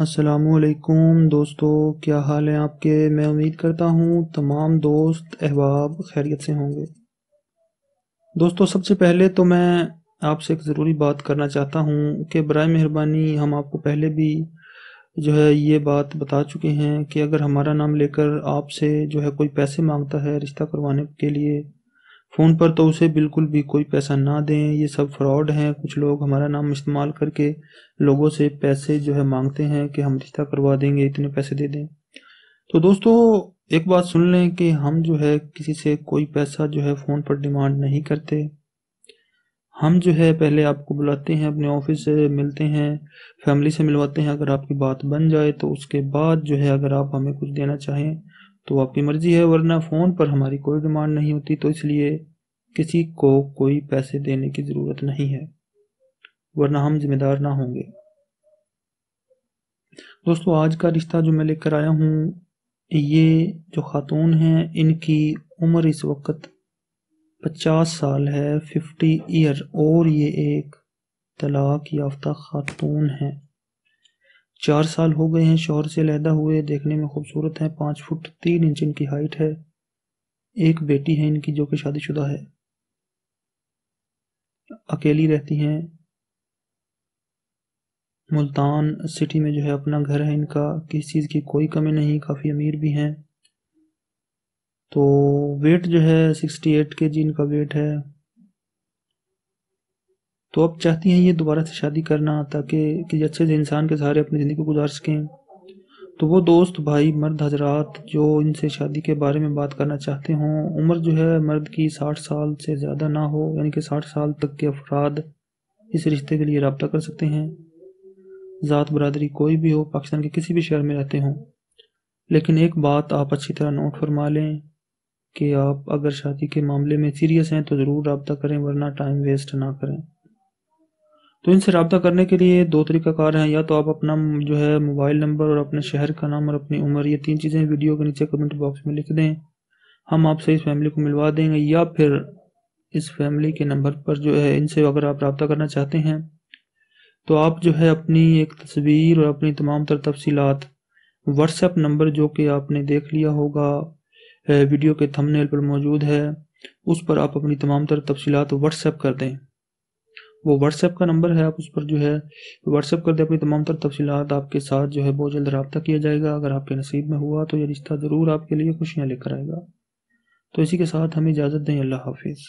असलकुम दोस्तों क्या हाल है आपके मैं उम्मीद करता हूँ तमाम दोस्त अहबाब खैरियत से होंगे दोस्तों सबसे पहले तो मैं आपसे एक ज़रूरी बात करना चाहता हूँ कि बर मेहरबानी हम आपको पहले भी जो है ये बात बता चुके हैं कि अगर हमारा नाम लेकर आपसे जो है कोई पैसे मांगता है रिश्ता करवाने के लिए फ़ोन पर तो उसे बिल्कुल भी कोई पैसा ना दें ये सब फ्रॉड हैं कुछ लोग हमारा नाम इस्तेमाल करके लोगों से पैसे जो है मांगते हैं कि हम रिश्ता करवा देंगे इतने पैसे दे दें तो दोस्तों एक बात सुन लें कि हम जो है किसी से कोई पैसा जो है फ़ोन पर डिमांड नहीं करते हम जो है पहले आपको बुलाते हैं अपने ऑफिस से मिलते हैं फैमिली से मिलवाते हैं अगर आपकी बात बन जाए तो उसके बाद जो है अगर आप हमें कुछ देना चाहें तो आपकी मर्जी है वरना फ़ोन पर हमारी कोई डिमांड नहीं होती तो इसलिए किसी को कोई पैसे देने की ज़रूरत नहीं है वरना हम जिम्मेदार ना होंगे दोस्तों आज का रिश्ता जो मैं लेकर आया हूँ ये जो ख़ातून हैं इनकी उम्र इस वक्त पचास साल है फिफ्टी ईयर और ये एक तलाक याफ्ता ख़ातून है चार साल हो गए हैं शोहर से लहदा हुए देखने में खूबसूरत हैं पाँच फुट तीन इंच इनकी हाइट है एक बेटी है इनकी जो कि शादीशुदा है अकेली रहती हैं मुल्तान सिटी में जो है अपना घर है इनका किसी चीज़ की कोई कमी नहीं काफ़ी अमीर भी हैं तो वेट जो है सिक्सटी एट के जी इनका वेट है तो आप चाहती हैं ये दोबारा से शादी करना ताकि कि अच्छे से इंसान के सहारे अपनी ज़िंदगी गुजार सकें तो वो दोस्त भाई मर्द हजरात जो इनसे शादी के बारे में बात करना चाहते हों उम्र जो है मर्द की साठ साल से ज़्यादा ना हो यानी कि साठ साल तक के अफराद इस रिश्ते के लिए रबता कर सकते हैं ज़ात बरदरी कोई भी हो पाकिस्तान के किसी भी शहर में रहते हों लेकिन एक बात आप अच्छी तरह नोट फरमा लें कि आप अगर शादी के मामले में सीरियस हैं तो ज़रूर रबता करें वरना टाइम वेस्ट ना करें तो इनसे रबता करने के लिए दो तरीका कार हैं या तो आप अपना जो है मोबाइल नंबर और अपने शहर का नाम और अपनी उम्र ये तीन चीज़ें वीडियो के नीचे कमेंट बॉक्स में लिख दें हम आपसे इस फैमिली को मिलवा देंगे या फिर इस फैमिली के नंबर पर जो है इनसे अगर आप रबता करना चाहते हैं तो आप जो है अपनी एक तस्वीर और अपनी तमाम तर तफसीत व्हाट्सएप नंबर जो कि आपने देख लिया होगा वीडियो के थंबनेल पर मौजूद है उस पर आप अपनी तमाम तर तफसीत व्हाट्सएप कर दें वो व्हाट्सएप का नंबर है आप उस पर जो है व्हाट्सएप कर दे अपनी तमाम तर तफसीत आपके साथ जो है बहुत जल्द रबता किया जाएगा अगर आपके नसीब में हुआ तो ये रिश्ता ज़रूर आपके लिए खुशियाँ लेकर आएगा तो इसी के साथ हमें इजाज़त दें अल्लाह हाफिज़